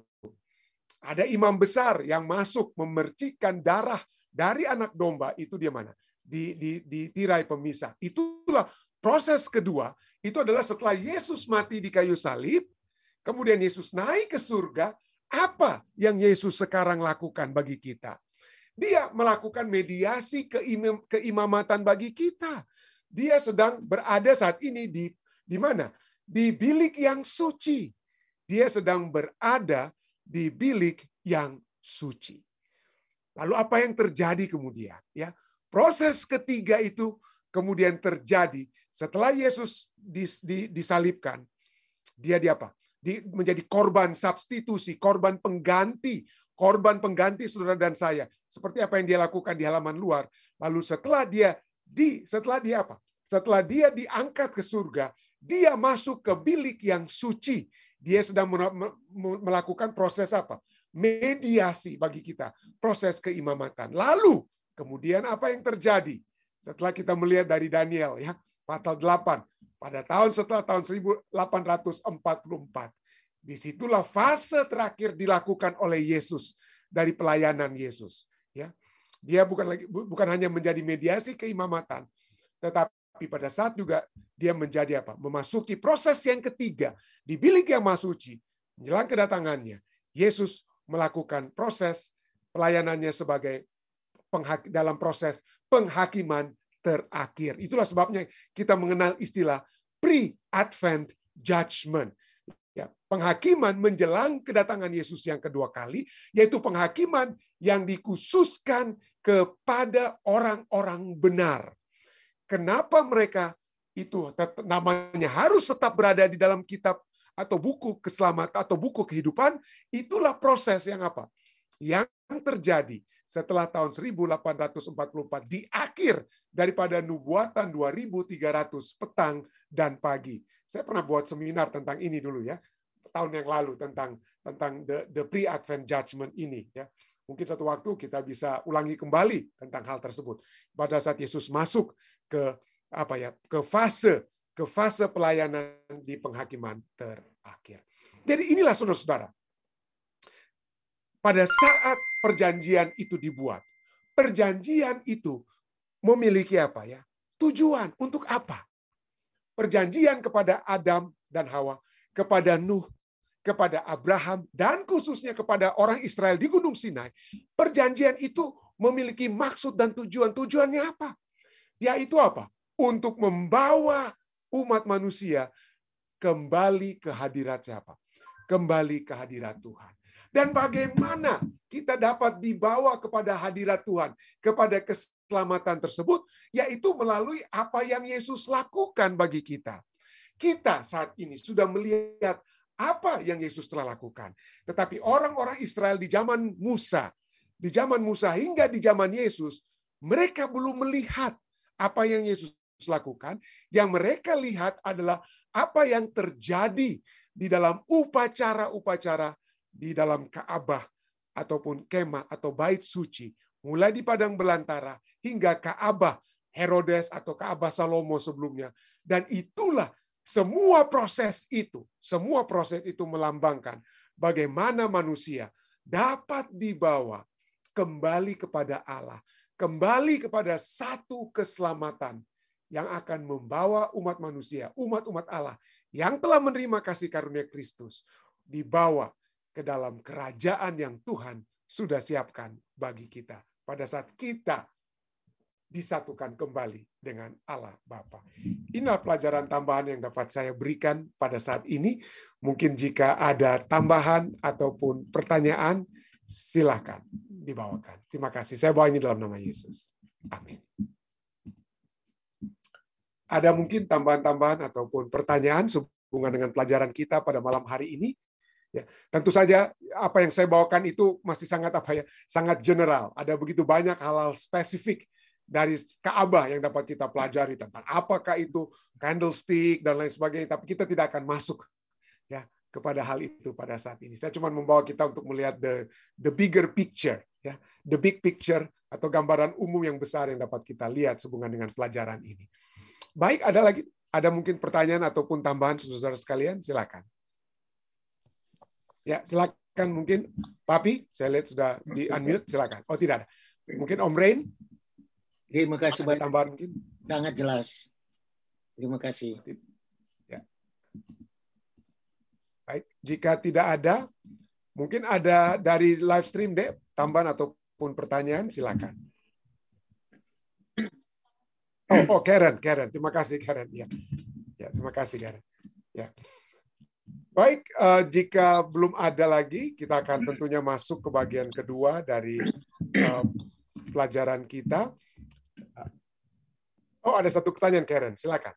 ada imam besar yang masuk memercikan darah dari anak domba itu dia mana? Di, di, di tirai pemisah. Itulah proses kedua. Itu adalah setelah Yesus mati di kayu salib, kemudian Yesus naik ke surga, apa yang Yesus sekarang lakukan bagi kita? Dia melakukan mediasi keimamatan bagi kita. Dia sedang berada saat ini di di mana? di bilik yang suci. Dia sedang berada di bilik yang suci. Lalu apa yang terjadi kemudian? Ya, proses ketiga itu kemudian terjadi setelah Yesus disalibkan. Dia di apa? Di, menjadi korban substitusi, korban pengganti, korban pengganti saudara dan saya. Seperti apa yang dia lakukan di halaman luar. Lalu setelah dia di setelah dia apa? Setelah dia diangkat ke surga, dia masuk ke bilik yang suci. Dia sedang melakukan proses apa? Mediasi bagi kita, proses keimamatan. Lalu kemudian apa yang terjadi? Setelah kita melihat dari Daniel ya, pasal 8 pada tahun setelah tahun 1844. Disitulah fase terakhir dilakukan oleh Yesus dari pelayanan Yesus. Ya, dia bukan lagi bukan hanya menjadi mediasi keimamatan, tetapi tapi pada saat juga dia menjadi apa? Memasuki proses yang ketiga di bilik yang maha menjelang kedatangannya, Yesus melakukan proses pelayanannya sebagai penghak, dalam proses penghakiman terakhir. Itulah sebabnya kita mengenal istilah pre-advent judgment. Ya, penghakiman menjelang kedatangan Yesus yang kedua kali, yaitu penghakiman yang dikhususkan kepada orang-orang benar kenapa mereka itu namanya harus tetap berada di dalam kitab atau buku keselamatan atau buku kehidupan itulah proses yang apa yang terjadi setelah tahun 1844 di akhir daripada nubuatan 2300 petang dan pagi. Saya pernah buat seminar tentang ini dulu ya tahun yang lalu tentang tentang the, the pre-advent judgment ini ya. Mungkin satu waktu kita bisa ulangi kembali tentang hal tersebut. Pada saat Yesus masuk ke apa ya ke fase ke fase pelayanan di penghakiman terakhir. Jadi inilah saudara-saudara. Pada saat perjanjian itu dibuat, perjanjian itu memiliki apa ya? Tujuan untuk apa? Perjanjian kepada Adam dan Hawa, kepada Nuh, kepada Abraham dan khususnya kepada orang Israel di Gunung Sinai. Perjanjian itu memiliki maksud dan tujuan. Tujuannya apa? Yaitu apa? Untuk membawa umat manusia kembali ke hadirat siapa? Kembali ke hadirat Tuhan. Dan bagaimana kita dapat dibawa kepada hadirat Tuhan, kepada keselamatan tersebut, yaitu melalui apa yang Yesus lakukan bagi kita. Kita saat ini sudah melihat apa yang Yesus telah lakukan. Tetapi orang-orang Israel di zaman Musa, di zaman Musa hingga di zaman Yesus, mereka belum melihat apa yang Yesus lakukan, yang mereka lihat adalah apa yang terjadi di dalam upacara-upacara di dalam Ka'bah ataupun kemah atau bait suci, mulai di padang belantara hingga Ka'bah Herodes atau Ka'bah Salomo sebelumnya. Dan itulah semua proses itu, semua proses itu melambangkan bagaimana manusia dapat dibawa kembali kepada Allah kembali kepada satu keselamatan yang akan membawa umat manusia, umat-umat Allah yang telah menerima kasih karunia Kristus dibawa ke dalam kerajaan yang Tuhan sudah siapkan bagi kita pada saat kita disatukan kembali dengan Allah Bapa. Inilah pelajaran tambahan yang dapat saya berikan pada saat ini. Mungkin jika ada tambahan ataupun pertanyaan, Silahkan dibawakan. Terima kasih. Saya bawa ini dalam nama Yesus. Amin. Ada mungkin tambahan-tambahan ataupun pertanyaan sehubungan dengan pelajaran kita pada malam hari ini? Ya, tentu saja apa yang saya bawakan itu masih sangat apa ya, sangat general. Ada begitu banyak hal-hal spesifik dari Ka'bah yang dapat kita pelajari tentang apakah itu candlestick dan lain sebagainya, tapi kita tidak akan masuk ya kepada hal itu pada saat ini. Saya cuma membawa kita untuk melihat the the bigger picture, ya, the big picture atau gambaran umum yang besar yang dapat kita lihat sehubungan dengan pelajaran ini. Baik, ada lagi ada mungkin pertanyaan ataupun tambahan saudara sekalian, silakan. Ya, silakan mungkin Papi, saya lihat sudah di unmute, silakan. Oh, tidak ada. Mungkin Om Rain. Terima kasih banyak. Tambahan mungkin. Sangat jelas. Terima kasih baik Jika tidak ada, mungkin ada dari live stream deh tambahan ataupun pertanyaan silakan. Oh, oh Karen, Karen, terima kasih Karen. Ya, ya terima kasih Karen. Ya. Baik, eh, jika belum ada lagi, kita akan tentunya masuk ke bagian kedua dari eh, pelajaran kita. Oh, ada satu pertanyaan, Karen. Silakan.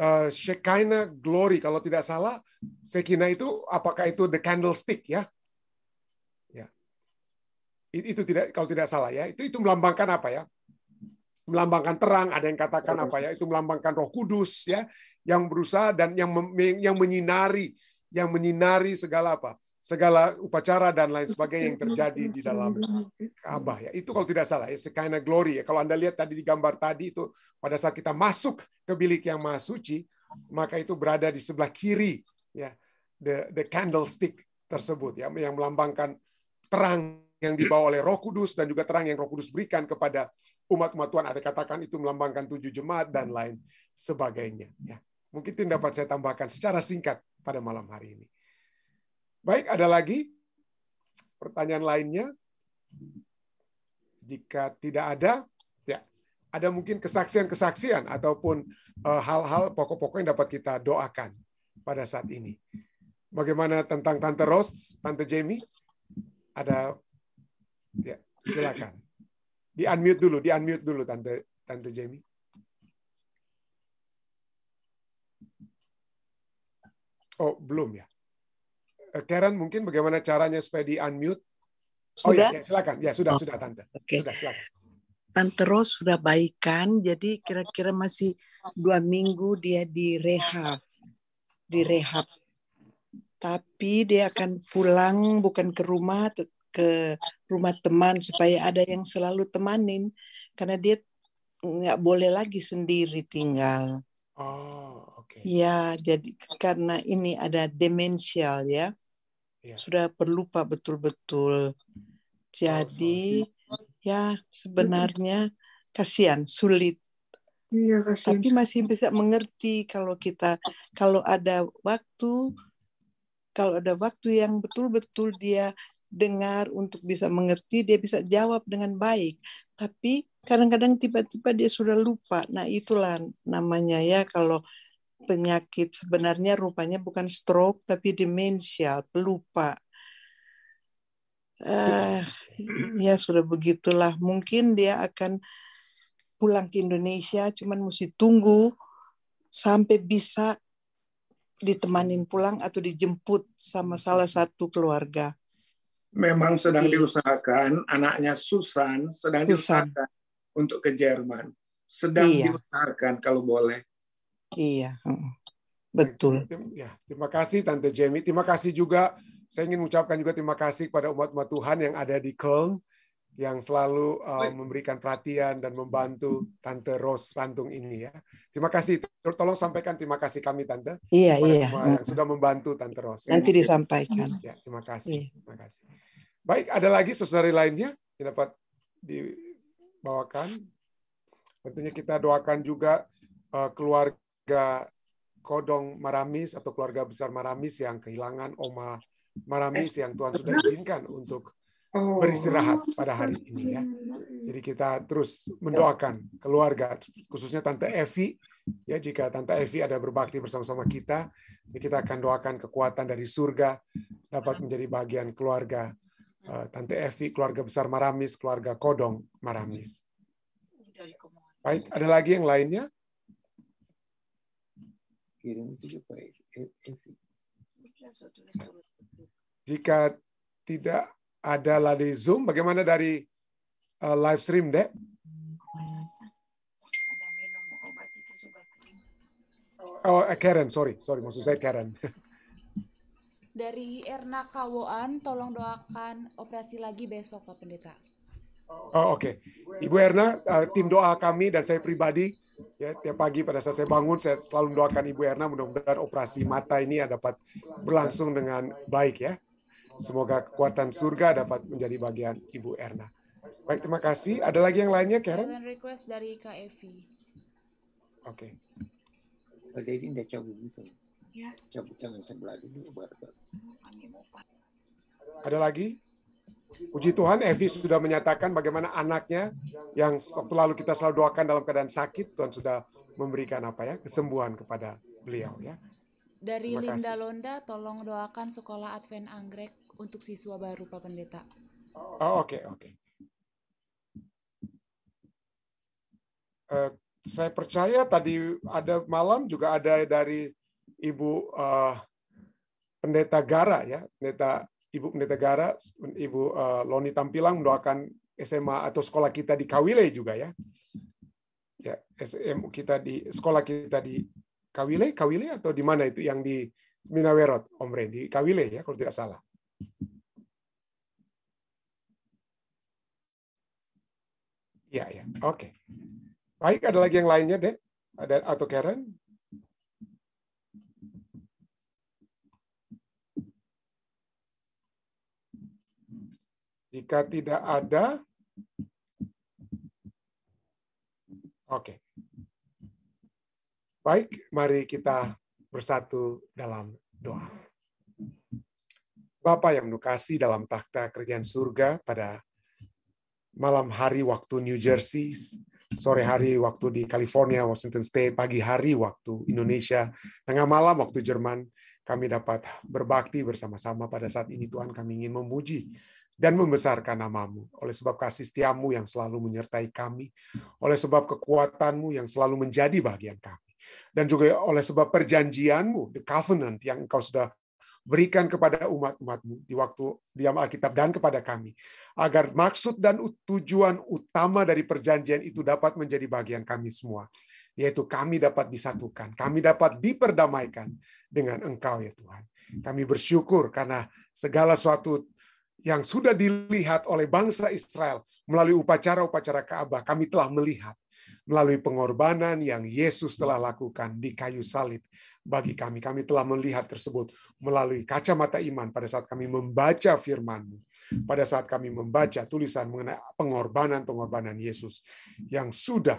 uh, Shekinah glory. Kalau tidak salah, Shekinah itu apakah itu the candlestick ya? Ya. Itu tidak kalau tidak salah ya. Itu itu melambangkan apa ya? Melambangkan terang, ada yang katakan apa ya? Itu melambangkan Roh Kudus ya yang berusaha dan yang yang menyinari yang menyinari segala apa? segala upacara dan lain sebagainya yang terjadi di dalam Ka'bah ya. Itu kalau tidak salah ya Shekinah glory ya. Kalau Anda lihat tadi di gambar tadi itu pada saat kita masuk ke bilik yang maha suci, maka itu berada di sebelah kiri ya the the candlestick tersebut ya yang melambangkan terang yang dibawa oleh Roh Kudus dan juga terang yang Roh Kudus berikan kepada umat-umat Tuhan. Ada katakan itu melambangkan tujuh jemaat dan lain sebagainya. Ya. Mungkin itu yang dapat saya tambahkan secara singkat pada malam hari ini. Baik, ada lagi pertanyaan lainnya? Jika tidak ada, ada mungkin kesaksian-kesaksian ataupun eh, hal-hal pokok-pokok yang dapat kita doakan pada saat ini. Bagaimana tentang Tante Rose, Tante Jamie? Ada ya, silakan. Di unmute dulu, di unmute dulu Tante Tante Jamie. Oh, belum ya. Eh, Karen mungkin bagaimana caranya supaya di unmute? Oh ya, ya silakan. Ya sudah oh. sudah tante. Okay. Sudah silakan. Terus sudah baikan, jadi kira-kira masih dua minggu dia direhab, direhab. Tapi dia akan pulang bukan ke rumah, ke rumah teman supaya ada yang selalu temanin, karena dia nggak boleh lagi sendiri tinggal. Oh, oke. Okay. Ya, jadi karena ini ada demensial ya, yeah. sudah pak betul-betul. Jadi oh, so ya sebenarnya kasihan sulit ya, kasihan. Tapi masih bisa mengerti kalau kita kalau ada waktu kalau ada waktu yang betul-betul dia dengar untuk bisa mengerti dia bisa jawab dengan baik. Tapi kadang-kadang tiba-tiba dia sudah lupa. Nah, itulah namanya ya kalau penyakit sebenarnya rupanya bukan stroke tapi demensial pelupa uh, ya sudah begitulah mungkin dia akan pulang ke Indonesia cuman mesti tunggu sampai bisa ditemanin pulang atau dijemput sama salah satu keluarga. Memang sedang Oke. diusahakan anaknya Susan sedang Susan. diusahakan untuk ke Jerman. Sedang iya. diusahakan kalau boleh. Iya. Betul. Ya, terima kasih Tante Jamie. Terima kasih juga saya ingin mengucapkan juga terima kasih kepada umat-umat Tuhan yang ada di Köln yang selalu uh, memberikan perhatian dan membantu Tante Rose Rantung ini ya. Terima kasih. Tolong sampaikan terima kasih kami Tante. Iya iya. Yang sudah membantu Tante Rose. Nanti disampaikan. Ya, terima kasih. Iya. Terima kasih. Baik, ada lagi saudari lainnya yang dapat dibawakan. Tentunya kita doakan juga uh, keluarga Kodong Maramis atau keluarga besar Maramis yang kehilangan oma maramis yang Tuhan sudah izinkan untuk oh. beristirahat pada hari ini ya. Jadi kita terus mendoakan keluarga, khususnya Tante Evi. Ya, jika Tante Evi ada berbakti bersama-sama kita, ya, kita akan doakan kekuatan dari surga dapat menjadi bagian keluarga eh, Tante Evi, keluarga besar Maramis, keluarga Kodong Maramis. Baik, ada lagi yang lainnya? Kirim itu eh, Evi. Jika tidak ada ladi Zoom, bagaimana dari uh, live stream, Dek? Oh, eh, Karen, sorry, sorry, maksud saya Karen. Dari Erna Kawoan, tolong doakan operasi lagi besok, Pak Pendeta. Oh, oke. Okay. Ibu Erna, eh, tim doa kami dan saya pribadi, ya tiap pagi pada saat saya bangun, saya selalu doakan Ibu Erna, mudah-mudahan operasi mata ini dapat berlangsung dengan baik ya. Semoga kekuatan surga dapat menjadi bagian Ibu Erna. Baik, terima kasih. Ada lagi yang lainnya, Karen? Silent request dari Kak Oke. Okay. Kalau ini udah cabut gitu. Ya. Cabut sebelah dulu Ada lagi? Puji Tuhan, Evi sudah menyatakan bagaimana anaknya yang waktu lalu kita selalu doakan dalam keadaan sakit, Tuhan sudah memberikan apa ya kesembuhan kepada beliau ya. Dari Linda Londa, tolong doakan sekolah Advent Anggrek untuk siswa baru Pak Pendeta. Oh oke okay, oke. Okay. Uh, eh, saya percaya tadi ada malam juga ada dari Ibu uh, Pendeta Gara ya, Pendeta Ibu Pendeta Gara, Ibu uh, Loni Tampilang mendoakan SMA atau sekolah kita di Kawile juga ya. Ya, SMU kita di sekolah kita di Kawile, Kawile atau di mana itu yang di Minawerot, Om Randy, Kawile ya kalau tidak salah. Ya, ya. Oke. Okay. Baik, ada lagi yang lainnya deh? Ada atau Karen? Jika tidak ada, oke. Okay. Baik, mari kita bersatu dalam doa. Bapa yang dukasi dalam takhta kerjaan surga pada malam hari waktu New Jersey, sore hari waktu di California, Washington State, pagi hari waktu Indonesia, tengah malam waktu Jerman, kami dapat berbakti bersama-sama pada saat ini Tuhan kami ingin memuji dan membesarkan namamu. Oleh sebab kasih setiamu yang selalu menyertai kami, oleh sebab kekuatanmu yang selalu menjadi bagian kami, dan juga oleh sebab perjanjianmu, the covenant yang engkau sudah berikan kepada umat-umatmu di waktu diam Alkitab dan kepada kami, agar maksud dan tujuan utama dari perjanjian itu dapat menjadi bagian kami semua, yaitu kami dapat disatukan, kami dapat diperdamaikan dengan Engkau ya Tuhan. Kami bersyukur karena segala sesuatu yang sudah dilihat oleh bangsa Israel melalui upacara-upacara Ka'bah, kami telah melihat melalui pengorbanan yang Yesus hmm. telah lakukan di kayu salib bagi kami. Kami telah melihat tersebut melalui kacamata iman pada saat kami membaca firman-Mu, pada saat kami membaca tulisan mengenai pengorbanan-pengorbanan Yesus yang sudah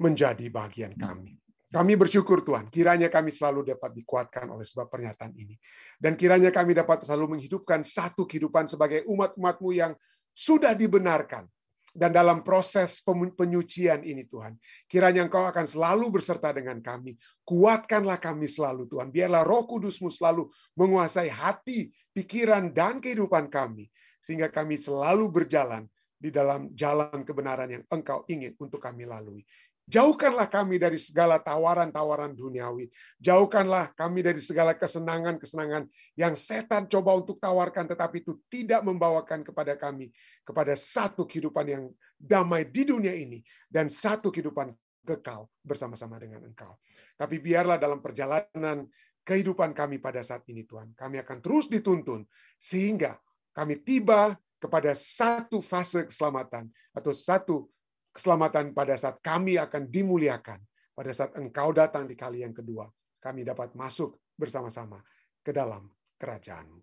menjadi bagian kami. Kami bersyukur Tuhan, kiranya kami selalu dapat dikuatkan oleh sebab pernyataan ini. Dan kiranya kami dapat selalu menghidupkan satu kehidupan sebagai umat-umatmu yang sudah dibenarkan dan dalam proses penyucian ini Tuhan. Kiranya Engkau akan selalu berserta dengan kami. Kuatkanlah kami selalu Tuhan. Biarlah roh kudusmu selalu menguasai hati, pikiran, dan kehidupan kami. Sehingga kami selalu berjalan di dalam jalan kebenaran yang Engkau ingin untuk kami lalui. Jauhkanlah kami dari segala tawaran-tawaran duniawi. Jauhkanlah kami dari segala kesenangan-kesenangan yang setan coba untuk tawarkan, tetapi itu tidak membawakan kepada kami kepada satu kehidupan yang damai di dunia ini dan satu kehidupan kekal bersama-sama dengan Engkau. Tapi biarlah dalam perjalanan kehidupan kami pada saat ini, Tuhan, kami akan terus dituntun sehingga kami tiba kepada satu fase keselamatan atau satu keselamatan pada saat kami akan dimuliakan, pada saat engkau datang di kali yang kedua, kami dapat masuk bersama-sama ke dalam kerajaanmu.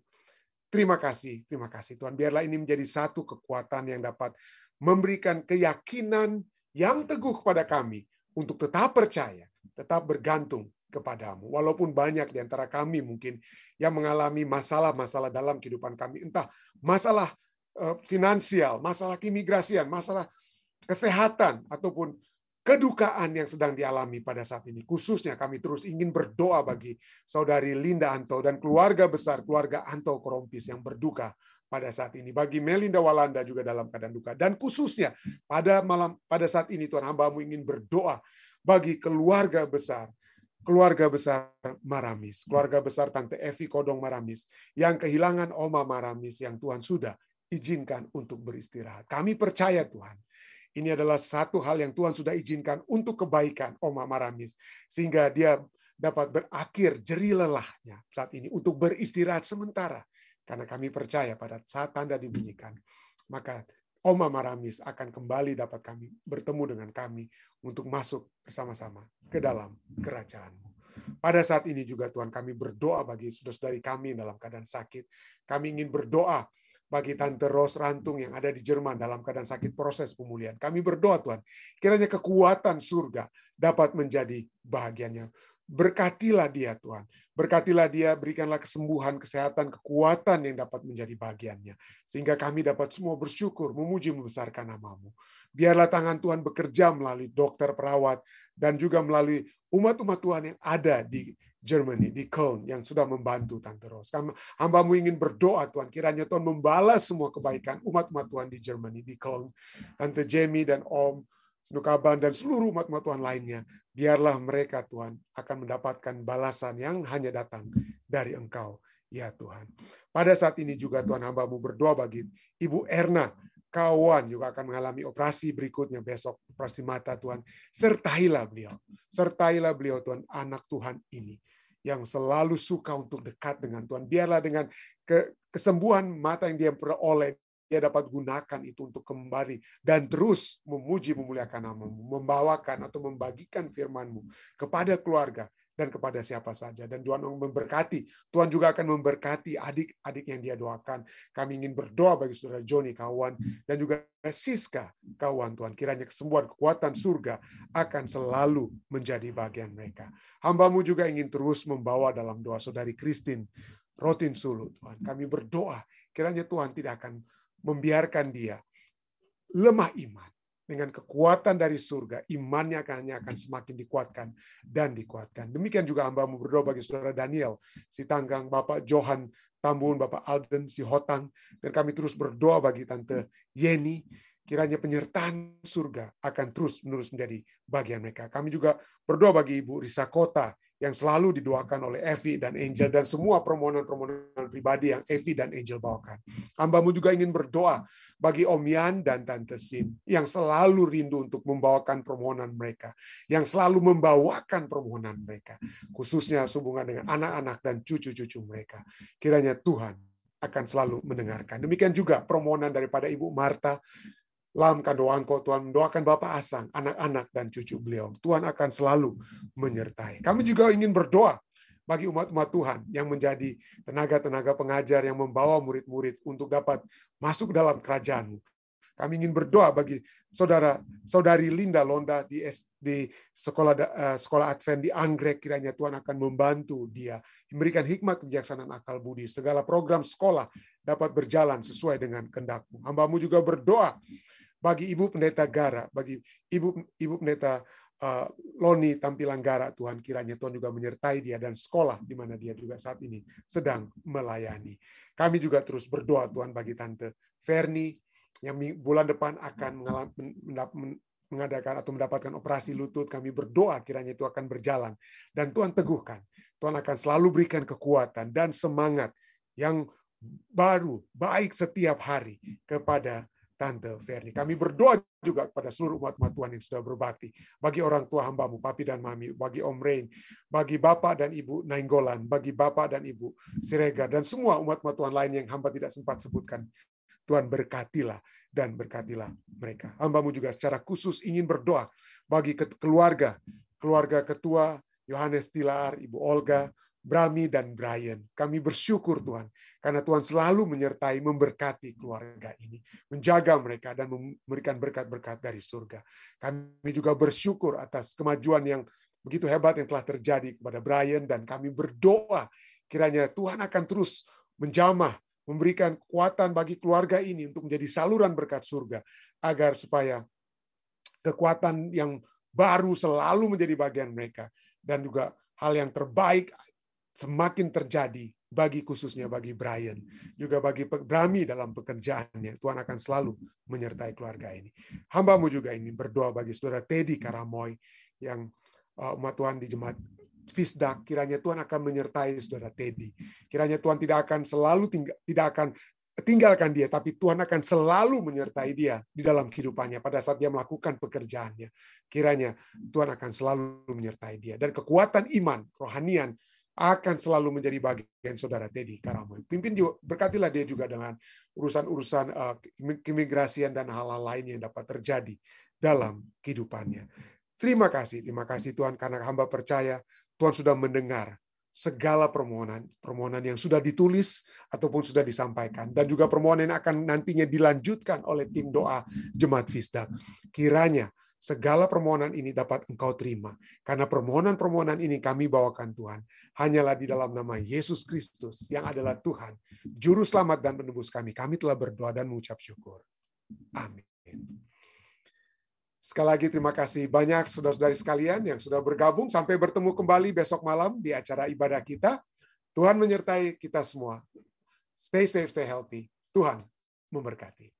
Terima kasih, terima kasih Tuhan. Biarlah ini menjadi satu kekuatan yang dapat memberikan keyakinan yang teguh kepada kami untuk tetap percaya, tetap bergantung kepadamu. Walaupun banyak di antara kami mungkin yang mengalami masalah-masalah dalam kehidupan kami, entah masalah eh, finansial, masalah keimigrasian, masalah kesehatan ataupun kedukaan yang sedang dialami pada saat ini. Khususnya kami terus ingin berdoa bagi saudari Linda Anto dan keluarga besar keluarga Anto Korompis yang berduka pada saat ini. Bagi Melinda Walanda juga dalam keadaan duka dan khususnya pada malam pada saat ini Tuhan hambamu ingin berdoa bagi keluarga besar keluarga besar Maramis, keluarga besar Tante Evi Kodong Maramis yang kehilangan Oma Maramis yang Tuhan sudah izinkan untuk beristirahat. Kami percaya Tuhan, ini adalah satu hal yang Tuhan sudah izinkan untuk kebaikan Oma oh, Maramis. Sehingga dia dapat berakhir jeri lelahnya saat ini untuk beristirahat sementara. Karena kami percaya pada saat tanda dibunyikan, maka Oma oh, Maramis akan kembali dapat kami bertemu dengan kami untuk masuk bersama-sama ke dalam kerajaanmu. Pada saat ini juga Tuhan kami berdoa bagi saudara-saudari kami dalam keadaan sakit. Kami ingin berdoa bagi Tante Ros Rantung yang ada di Jerman dalam keadaan sakit proses pemulihan. Kami berdoa Tuhan, kiranya kekuatan surga dapat menjadi bahagiannya. Berkatilah dia Tuhan. Berkatilah dia, berikanlah kesembuhan, kesehatan, kekuatan yang dapat menjadi bagiannya. Sehingga kami dapat semua bersyukur, memuji, membesarkan namamu. Biarlah tangan Tuhan bekerja melalui dokter, perawat, dan juga melalui umat-umat Tuhan yang ada di Germany, di Köln, yang sudah membantu Tante Ros. Hambamu ingin berdoa, Tuhan. Kiranya Tuhan membalas semua kebaikan umat-umat Tuhan di Germany, di Köln. Tante Jamie dan Om, Senukaban dan seluruh umat-umat Tuhan lainnya, biarlah mereka Tuhan akan mendapatkan balasan yang hanya datang dari Engkau, ya Tuhan. Pada saat ini juga Tuhan hambamu berdoa bagi Ibu Erna kawan juga akan mengalami operasi berikutnya besok, operasi mata Tuhan. Sertailah beliau, sertailah beliau Tuhan, anak Tuhan ini yang selalu suka untuk dekat dengan Tuhan. Biarlah dengan kesembuhan mata yang dia peroleh, dia dapat gunakan itu untuk kembali dan terus memuji memuliakan namamu, membawakan atau membagikan firmanmu kepada keluarga, dan kepada siapa saja. Dan Tuhan memberkati. Tuhan juga akan memberkati adik-adik yang dia doakan. Kami ingin berdoa bagi saudara Joni, kawan, dan juga Siska, kawan Tuhan. Kiranya kesembuhan kekuatan surga akan selalu menjadi bagian mereka. Hambamu juga ingin terus membawa dalam doa saudari Kristin, Rotin Sulu, Tuhan. Kami berdoa, kiranya Tuhan tidak akan membiarkan dia lemah iman dengan kekuatan dari surga, imannya hanya akan semakin dikuatkan dan dikuatkan. Demikian juga hamba berdoa bagi saudara Daniel, si Tanggang, Bapak Johan Tambun, Bapak Alden, si Hotang, dan kami terus berdoa bagi Tante Yeni, kiranya penyertaan surga akan terus menerus menjadi bagian mereka. Kami juga berdoa bagi Ibu Risa Kota yang selalu didoakan oleh Evi dan Angel dan semua permohonan-permohonan pribadi yang Evi dan Angel bawakan. Hambamu juga ingin berdoa bagi Om Yan dan Tante Sin yang selalu rindu untuk membawakan permohonan mereka, yang selalu membawakan permohonan mereka, khususnya hubungan dengan anak-anak dan cucu-cucu mereka. Kiranya Tuhan akan selalu mendengarkan. Demikian juga permohonan daripada Ibu Marta Lamkan doaku, Tuhan mendoakan Bapak Asang, anak-anak, dan cucu beliau. Tuhan akan selalu menyertai. Kami juga ingin berdoa bagi umat-umat Tuhan yang menjadi tenaga-tenaga pengajar yang membawa murid-murid untuk dapat masuk dalam kerajaan. Kami ingin berdoa bagi saudara saudari Linda Londa di SD sekolah eh, sekolah Advent di Anggrek kiranya Tuhan akan membantu dia memberikan hikmat kebijaksanaan akal budi segala program sekolah dapat berjalan sesuai dengan kendakmu. Hambamu juga berdoa bagi Ibu Pendeta Gara, bagi Ibu Ibu Pendeta eh, Loni tampilan Gara, Tuhan kiranya Tuhan juga menyertai dia dan sekolah di mana dia juga saat ini sedang melayani. Kami juga terus berdoa Tuhan bagi Tante Ferni yang bulan depan akan mengadakan atau mendapatkan operasi lutut, kami berdoa kiranya itu akan berjalan. Dan Tuhan teguhkan, Tuhan akan selalu berikan kekuatan dan semangat yang baru, baik setiap hari kepada Tante Ferni, Kami berdoa juga kepada seluruh umat-umat Tuhan yang sudah berbakti. Bagi orang tua hambamu, papi dan mami, bagi Om Rain, bagi Bapak dan Ibu Nainggolan, bagi Bapak dan Ibu Siregar, dan semua umat-umat Tuhan lain yang hamba tidak sempat sebutkan. Tuhan berkatilah dan berkatilah mereka. Hambamu juga secara khusus ingin berdoa bagi keluarga, keluarga ketua Yohanes Tilar, Ibu Olga, Brami dan Brian. Kami bersyukur Tuhan karena Tuhan selalu menyertai, memberkati keluarga ini, menjaga mereka dan memberikan berkat-berkat dari surga. Kami juga bersyukur atas kemajuan yang begitu hebat yang telah terjadi kepada Brian dan kami berdoa kiranya Tuhan akan terus menjamah, memberikan kekuatan bagi keluarga ini untuk menjadi saluran berkat surga agar supaya kekuatan yang baru selalu menjadi bagian mereka dan juga hal yang terbaik semakin terjadi bagi khususnya bagi Brian, juga bagi Brami dalam pekerjaannya. Tuhan akan selalu menyertai keluarga ini. Hambamu juga ini berdoa bagi saudara Teddy Karamoy yang uh, umat Tuhan di jemaat Fisdak, kiranya Tuhan akan menyertai saudara Teddy. Kiranya Tuhan tidak akan selalu tinggal, tidak akan tinggalkan dia, tapi Tuhan akan selalu menyertai dia di dalam kehidupannya pada saat dia melakukan pekerjaannya. Kiranya Tuhan akan selalu menyertai dia dan kekuatan iman rohanian akan selalu menjadi bagian saudara Teddy Karamoy. Pimpin juga, berkatilah dia juga dengan urusan-urusan eh, keimigrasian dan hal-hal lain yang dapat terjadi dalam kehidupannya. Terima kasih, terima kasih Tuhan karena hamba percaya Tuhan sudah mendengar segala permohonan, permohonan yang sudah ditulis ataupun sudah disampaikan dan juga permohonan yang akan nantinya dilanjutkan oleh tim doa Jemaat Fisda. Kiranya segala permohonan ini dapat engkau terima. Karena permohonan-permohonan ini kami bawakan Tuhan. Hanyalah di dalam nama Yesus Kristus yang adalah Tuhan, Juru Selamat dan Penebus kami. Kami telah berdoa dan mengucap syukur. Amin. Sekali lagi terima kasih banyak saudara-saudari sekalian yang sudah bergabung. Sampai bertemu kembali besok malam di acara ibadah kita. Tuhan menyertai kita semua. Stay safe, stay healthy. Tuhan memberkati.